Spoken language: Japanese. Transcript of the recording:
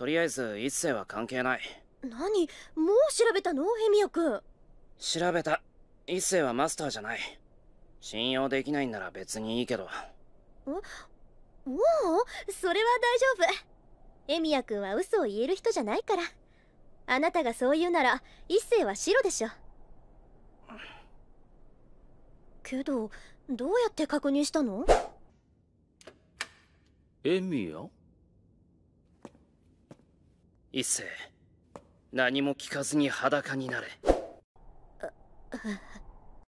とりあえず一世は関係ない何もう調べたのヘミヤ君調べた一世はマスターじゃない信用できないんなら別にいいけどおおそれは大丈夫エミヤ君は嘘を言える人じゃないからあなたがそう言うなら一世は白でしょけどどうやって確認したのエミヤ一何も聞かずに裸になれ